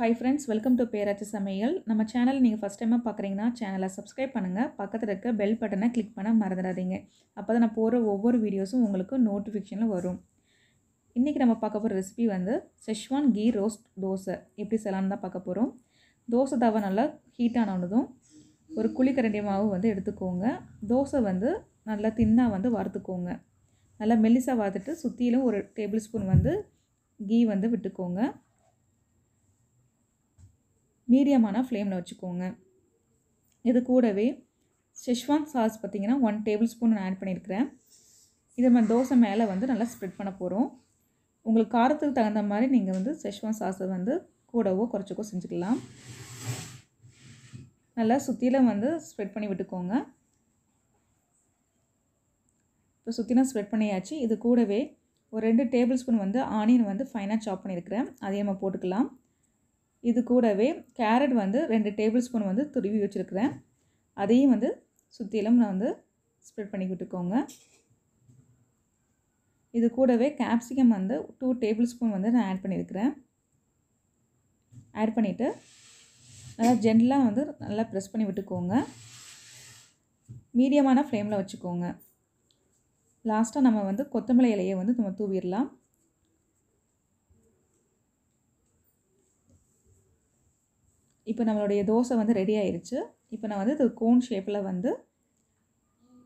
high friends welcome to பேராச்சு சமையல் நம்ம சேனல் நீங்கள் ஃபஸ்ட் டைமாக பார்க்குறீங்கன்னா சேனலை சப்ஸ்கிரைப் பண்ணுங்கள் பக்கத்தில் இருக்க பெல் பட்டனை கிளிக் பண்ண மறந்துடாதீங்க அப்போ தான் நான் போகிற ஒவ்வொரு வீடியோஸும் உங்களுக்கு நோட்டிஃபிகேஷனில் வரும் இன்றைக்கி நம்ம பார்க்க போகிற ரெசிபி வந்து செஷ்வான் கீ ரோஸ்ட் தோசை எப்படி செய்யலான்னு தான் பார்க்க போகிறோம் தோசை தவை நல்லா ஹீட்டானதும் ஒரு குழிக்கரண்டி மாவு வந்து எடுத்துக்கோங்க தோசை வந்து நல்லா தின்னாக வந்து வறுத்துக்கோங்க நல்லா மெல்லிசாக வறுத்துட்டு சுற்றிலும் ஒரு டேபிள் ஸ்பூன் வந்து கீ வந்து விட்டுக்கோங்க மீடியமான ஃப்ளேமில் வச்சுக்கோங்க இது கூடவே செஷ்வான் சாஸ் பார்த்திங்கன்னா ஒன் டேபிள் ஸ்பூன் நான் ஆட் பண்ணியிருக்கிறேன் இதை நம்ம தோசை மேலே வந்து நல்லா ஸ்ப்ரெட் பண்ண போகிறோம் உங்களுக்கு காரத்துக்கு தகுந்த மாதிரி நீங்கள் வந்து செஷ்வான் சாஸை வந்து கூடவோ குறைச்சிக்கோ செஞ்சுக்கலாம் நல்லா சுற்றிலும் வந்து ஸ்ப்ரெட் பண்ணி விட்டுக்கோங்க இப்போ சுற்றிலாம் ஸ்ப்ரெட் பண்ணியாச்சு இது கூடவே ஒரு ரெண்டு டேபிள் ஸ்பூன் வந்து ஆனியன் வந்து ஃபைனாக சாப் பண்ணியிருக்கிறேன் அதையும் நம்ம போட்டுக்கலாம் இது கூடவே கேரட் வந்து ரெண்டு டேபிள் ஸ்பூன் வந்து துருவி வச்சுருக்குறேன் அதையும் வந்து சுற்றிலும் நான் வந்து ஸ்ப்ரெட் பண்ணி விட்டுக்கோங்க இது கூடவே கேப்சிகம் வந்து டூ டேபிள் ஸ்பூன் வந்து நான் ஆட் பண்ணியிருக்கிறேன் ஆட் பண்ணிவிட்டு நல்லா ஜென்டலாக வந்து நல்லா ப்ரெஸ் பண்ணி விட்டுக்கோங்க மீடியமான ஃப்ளேமில் வச்சுக்கோங்க லாஸ்ட்டாக நம்ம வந்து கொத்தமல்லி இலையை வந்து நம்ம தூவிடலாம் இப்போ நம்மளுடைய தோசை வந்து ரெடி ஆயிடுச்சு இப்போ நான் வந்து இது கோன் ஷேப்பில் வந்து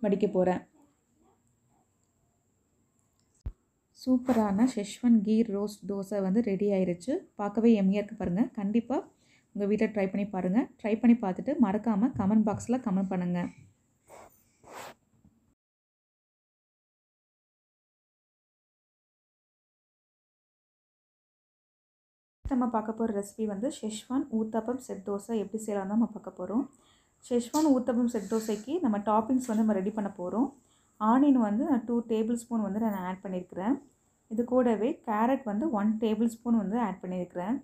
மடிக்க போகிறேன் சூப்பரான ஷெஷ்வன் கீர் ரோஸ்ட் தோசை வந்து ரெடி ஆயிடுச்சு பார்க்கவே எம்மியாக இருக்குது பாருங்கள் கண்டிப்பாக உங்கள் வீட்டில் ட்ரை பண்ணி பாருங்கள் ட்ரை பண்ணி பார்த்துட்டு மறக்காமல் கமெண்ட் பாக்ஸில் கமெண்ட் பண்ணுங்கள் நம்ம பார்க்க போகிற ரெசிபி வந்து ஷெஷ்வான் ஊத்தப்பம் செட் தோசை எப்படி செய்யலாம் நம்ம பார்க்க போகிறோம் ஷெஷ்வான் ஊத்தப்பம் செட் தோசைக்கு நம்ம டாப்பிங்ஸ் வந்து நம்ம ரெடி பண்ண போகிறோம் ஆனியன் வந்து நான் டூ டேபிள் ஸ்பூன் வந்து நான் ஆட் பண்ணியிருக்கிறேன் இது கூடவே கேரட் வந்து ஒன் டேபிள் ஸ்பூன் வந்து ஆட் பண்ணியிருக்கிறேன்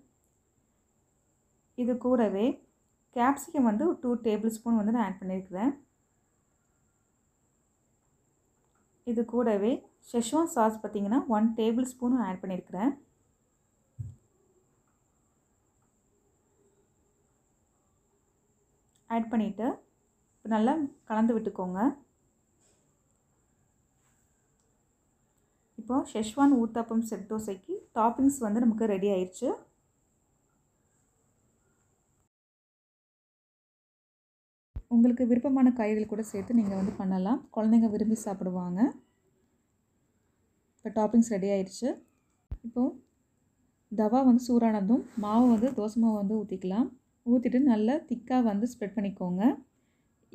இது கூடவே கேப்சிகம் வந்து டூ டேபிள் ஸ்பூன் வந்து நான் ஆட் பண்ணியிருக்கிறேன் இது கூடவே ஷெஷ்வான் சாஸ் பார்த்திங்கன்னா ஒன் டேபிள் ஸ்பூனும் ஆட் பண்ணியிருக்கிறேன் ஆட் பண்ணிவிட்டு நல்லா கலந்து விட்டுக்கோங்க இப்போது ஷெஷ்வான் ஊத்தாப்பம் செட் தோசைக்கு டாப்பிங்ஸ் வந்து நமக்கு ரெடி ஆயிடுச்சு உங்களுக்கு விருப்பமான காய்கறிகள் கூட சேர்த்து நீங்கள் வந்து பண்ணலாம் குழந்தைங்க விரும்பி சாப்பிடுவாங்க இப்போ டாப்பிங்ஸ் ரெடி ஆயிடுச்சு இப்போது தவா வந்து சூறானதும் மாவு வந்து தோசை மாவு வந்து ஊற்றிக்கலாம் ஊற்றிட்டு நல்லா திக்காக வந்து ஸ்ப்ரெட் பண்ணிக்கோங்க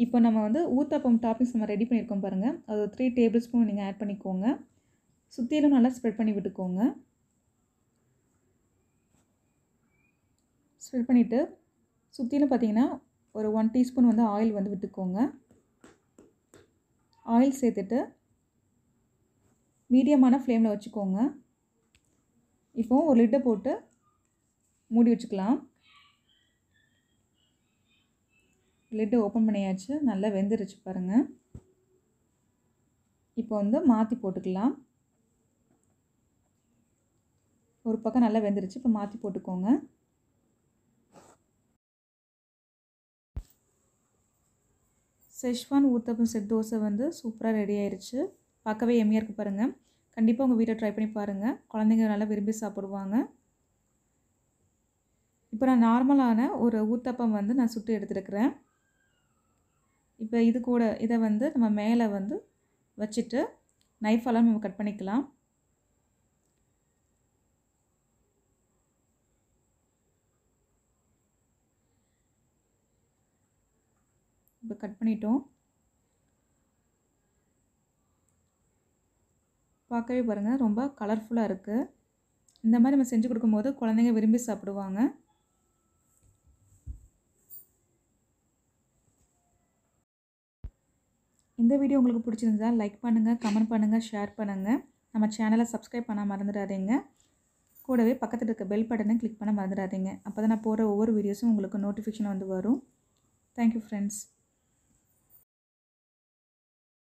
இப்போ நம்ம வந்து ஊத்தப்பம் டாப்பிங்ஸ் நம்ம ரெடி பண்ணியிருக்கோம் பாருங்கள் அது த்ரீ டேபிள் ஸ்பூன் நீங்கள் ஆட் பண்ணிக்கோங்க சுற்றிலும் நல்லா ஸ்ப்ரெட் பண்ணி விட்டுக்கோங்க ஸ்ப்ரெட் பண்ணிவிட்டு சுற்றிலும் பார்த்தீங்கன்னா ஒரு ஒன் டீஸ்பூன் வந்து ஆயில் வந்து விட்டுக்கோங்க ஆயில் சேர்த்துட்டு மீடியமான ஃப்ளேமில் வச்சுக்கோங்க இப்போது ஒரு லிட்டை போட்டு மூடி வச்சுக்கலாம் லிட்டு ஓப்பன் பண்ணியாச்சு நல்லா வெந்துருச்சு பாருங்கள் இப்போ வந்து மாற்றி போட்டுக்கலாம் ஒரு பக்கம் நல்லா வெந்துருச்சு இப்போ மாற்றி போட்டுக்கோங்க செஷ்வான் ஊத்தப்பம் செட் தோசை வந்து சூப்பராக ரெடி ஆயிடுச்சு பார்க்கவே எம்மியாக இருக்குது பாருங்கள் கண்டிப்பாக உங்கள் வீட்டை ட்ரை பண்ணி பாருங்கள் குழந்தைங்க நல்லா விரும்பி சாப்பிடுவாங்க இப்போ நான் நார்மலான ஒரு ஊத்தப்பம் வந்து நான் சுட்டு எடுத்துருக்கிறேன் இப்போ இது கூட இதை வந்து நம்ம மேலே வந்து வச்சுட்டு நைஃபெல்லாம் நம்ம கட் பண்ணிக்கலாம் இப்போ கட் பண்ணிட்டோம் பார்க்கவே பாருங்கள் ரொம்ப கலர்ஃபுல்லாக இருக்குது இந்த மாதிரி நம்ம செஞ்சு கொடுக்கும்போது குழந்தைங்க விரும்பி சாப்பிடுவாங்க இந்த வீடியோ உங்களுக்கு பிடிச்சிருந்தா லைக் பண்ணுங்கள் கமெண்ட் பண்ணுங்கள் ஷேர் பண்ணுங்கள் நம்ம சேனலை சப்ஸ்கிரைப் பண்ண மறந்துடாதீங்க கூடவே பக்கத்தில் இருக்க பெல் பட்டனை கிளிக் பண்ண மறந்துடாதீங்க அப்போ தான் நான் போகிற ஒவ்வொரு வீடியோஸும் உங்களுக்கு நோட்டிஃபிகேஷன் வந்து வரும் தேங்க்யூ ஃப்ரெண்ட்ஸ்